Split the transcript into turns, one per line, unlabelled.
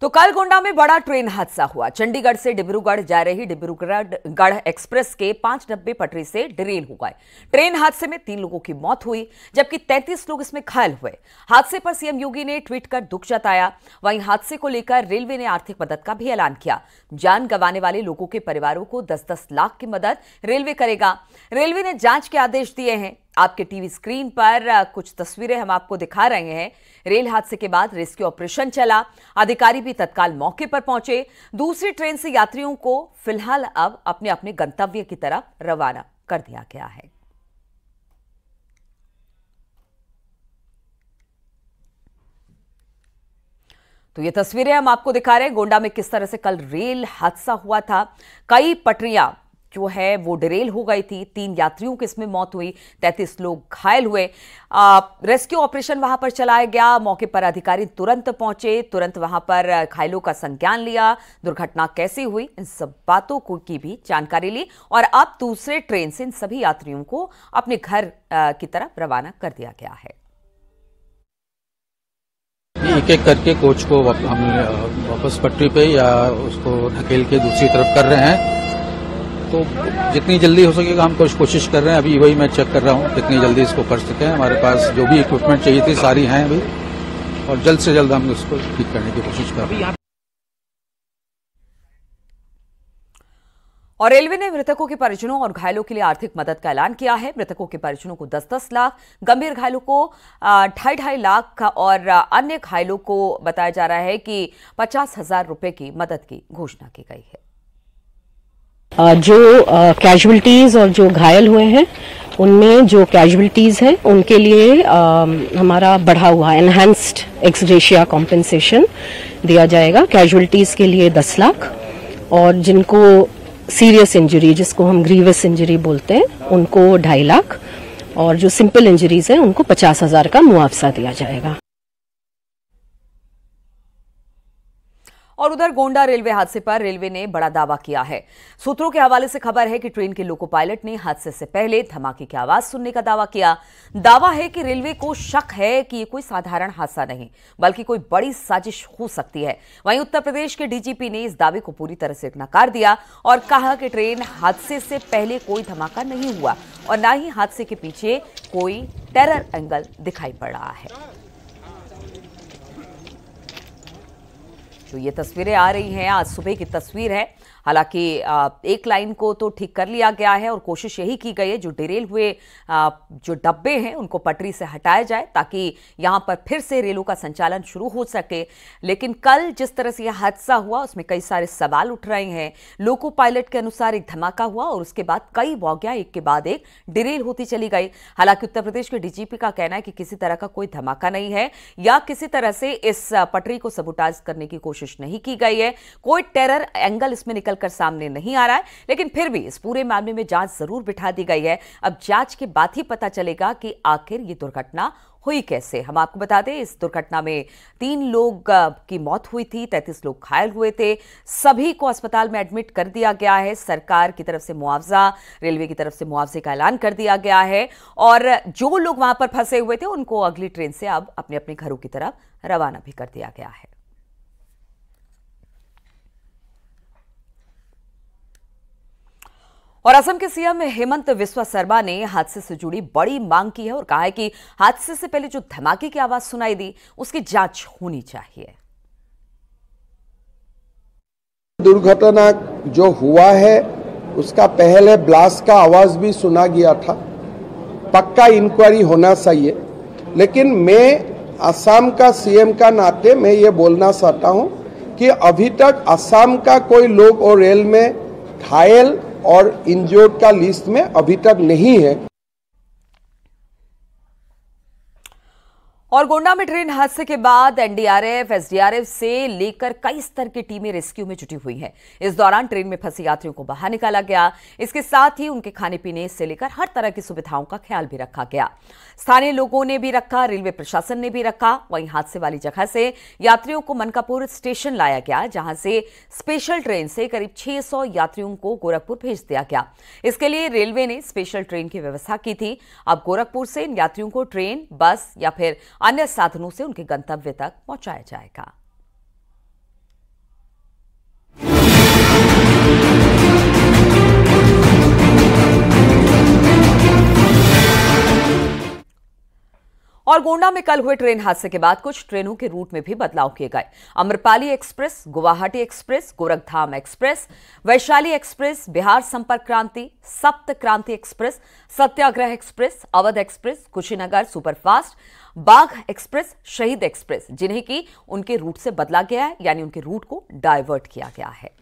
तो कल में बड़ा ट्रेन हादसा हुआ चंडीगढ़ से डिब्रूगढ़ जा रही डिब्रूगढ़ एक्सप्रेस के पांच डब्बे पटरी से डरेल हो गए ट्रेन हादसे में तीन लोगों की मौत हुई जबकि 33 लोग इसमें घायल हुए हादसे पर सीएम योगी ने ट्वीट कर दुख जताया वहीं हादसे को लेकर रेलवे ने आर्थिक मदद का भी ऐलान किया जान गंवाने वाले लोगों के परिवारों को दस दस लाख की मदद रेलवे करेगा रेलवे ने जांच के आदेश दिए हैं आपके टीवी स्क्रीन पर कुछ तस्वीरें हम आपको दिखा रहे हैं रेल हादसे के बाद रेस्क्यू ऑपरेशन चला अधिकारी भी तत्काल मौके पर पहुंचे दूसरी ट्रेन से यात्रियों को फिलहाल अब अपने अपने गंतव्य की तरफ रवाना कर दिया गया है तो ये तस्वीरें हम आपको दिखा रहे हैं गोंडा में किस तरह से कल रेल हादसा हुआ था कई पटरियां जो है वो डरेल हो गई थी तीन यात्रियों की इसमें मौत हुई तैंतीस लोग घायल हुए रेस्क्यू ऑपरेशन वहां पर चलाया गया मौके पर अधिकारी तुरंत पहुंचे तुरंत वहां पर घायलों का संज्ञान लिया दुर्घटना कैसे हुई इन सब बातों को की भी जानकारी ली और अब दूसरे ट्रेन से इन सभी यात्रियों को अपने घर की तरफ रवाना कर दिया गया है एक एक करके कोच को हम वापस पटरी पे या उसको धकेल के दूसरी तरफ कर रहे हैं तो जितनी जल्दी हो सकेगा हम कुछ कोशिश कर रहे हैं अभी वही मैं चेक कर रहा हूँ जितनी जल्दी इसको कर सकें हमारे पास जो भी इक्विपमेंट चाहिए थी सारी हैं अभी और जल्द से जल्द हम इसको ठीक करने की कोशिश कर रहे हैं और रेलवे ने मृतकों के परिजनों और घायलों के लिए आर्थिक मदद का ऐलान किया है मृतकों के परिजनों को दस दस लाख गंभीर घायलों को ढाई ढाई लाख का और अन्य घायलों को बताया जा रहा है कि पचास हजार रूपये की मदद की घोषणा की गई है जो कैजुअलिटीज़ और जो घायल हुए हैं उनमें जो कैजुअलिटीज़ हैं उनके लिए हमारा बढ़ा हुआ एनहेंस्ड एक्सग्रेशिया कॉम्पेंसेशन दिया जाएगा कैजुअलिटीज़ के लिए दस लाख और जिनको सीरियस इंजरी जिसको हम ग्रीवस इंजरी बोलते हैं उनको ढाई लाख और जो सिंपल इंजरीज हैं उनको पचास हज़ार का मुआवजा दिया जाएगा और उधर गोंडा रेलवे हादसे पर रेलवे ने बड़ा दावा किया है सूत्रों के हवाले से खबर है कि ट्रेन के लोको पायलट ने हादसे से पहले धमाके की आवाज सुनने का दावा किया दावा है कि रेलवे को शक है कि ये कोई साधारण हादसा नहीं बल्कि कोई बड़ी साजिश हो सकती है वहीं उत्तर प्रदेश के डीजीपी ने इस दावे को पूरी तरह से नकार दिया और कहा कि ट्रेन हादसे से पहले कोई धमाका नहीं हुआ और ना ही हादसे के पीछे कोई टेरर एंगल दिखाई पड़ रहा है जो ये तस्वीरें आ रही हैं आज सुबह की तस्वीर है हालांकि एक लाइन को तो ठीक कर लिया गया है और कोशिश यही की गई है जो डिरेल हुए जो डब्बे हैं उनको पटरी से हटाया जाए ताकि यहाँ पर फिर से रेलों का संचालन शुरू हो सके लेकिन कल जिस तरह से यह हादसा हुआ उसमें कई सारे सवाल उठ रहे हैं लोको पायलट के अनुसार एक धमाका हुआ और उसके बाद कई बौगियाँ एक के बाद एक डिरेल होती चली गई हालांकि उत्तर प्रदेश के डीजीपी का कहना है कि किसी तरह का कोई धमाका नहीं है या किसी तरह से इस पटरी को सबुटाइज करने की कोशिश नहीं की गई है कोई टेरर एंगल इसमें निकल निकलकर सामने नहीं आ रहा है लेकिन फिर भी इस पूरे मामले में जांच जरूर बिठा दी गई है अब जांच के बाद ही पता चलेगा कि आखिर ये दुर्घटना हुई कैसे हम आपको बता दें इस दुर्घटना में तीन लोग की मौत हुई थी तैंतीस लोग घायल हुए थे सभी को अस्पताल में एडमिट कर दिया गया है सरकार की तरफ से मुआवजा रेलवे की तरफ से मुआवजे का ऐलान कर दिया गया है और जो लोग वहां पर फंसे हुए थे उनको अगली ट्रेन से अब अपने अपने घरों की तरफ रवाना भी कर दिया गया है और असम के सीएम हेमंत विश्वा शर्मा ने हादसे से जुड़ी बड़ी मांग की है और कहा है कि हादसे से पहले जो धमाके की आवाज सुनाई दी उसकी जांच होनी चाहिए दुर्घटना जो हुआ है उसका पहले ब्लास्ट का आवाज भी सुना गया था पक्का इंक्वायरी होना चाहिए लेकिन मैं असम का सीएम का नाते मैं ये बोलना चाहता हूँ कि अभी तक असम का कोई लोग और रेल में घायल और इंजोर्ड का लिस्ट में अभी तक नहीं है और गोंडा में ट्रेन हादसे के बाद एनडीआरएफ एसडीआरएफ से लेकर कई स्तर की टीमें रेस्क्यू में जुटी हुई हैं इस दौरान ट्रेन में फंसे यात्रियों को बाहर निकाला गया इसके साथ ही उनके खाने पीने से लेकर हर तरह की सुविधाओं का ख्याल भी रखा गया स्थानीय लोगों ने भी रखा रेलवे प्रशासन ने भी रखा वहीं हादसे वाली जगह से यात्रियों को मनकापुर स्टेशन लाया गया जहां से स्पेशल ट्रेन से करीब छह यात्रियों को गोरखपुर भेज दिया गया इसके लिए रेलवे ने स्पेशल ट्रेन की व्यवस्था की थी अब गोरखपुर से इन यात्रियों को ट्रेन बस या फिर अन्य साधनों से उनके गंतव्य तक पहुंचाया जाएगा और गोंडा में कल हुए ट्रेन हादसे के बाद कुछ ट्रेनों के रूट में भी बदलाव किए गए Amrapali express Guwahati express Gorakhdham express Vaishali express Bihar Sampark Kranti Sapt Kranti express Satyagrah express Awadh express Kushinagar superfast Bagh express Shaheed express जिन्हें की उनके रूट से बदला गया है यानी उनके रूट को डायवर्ट किया गया है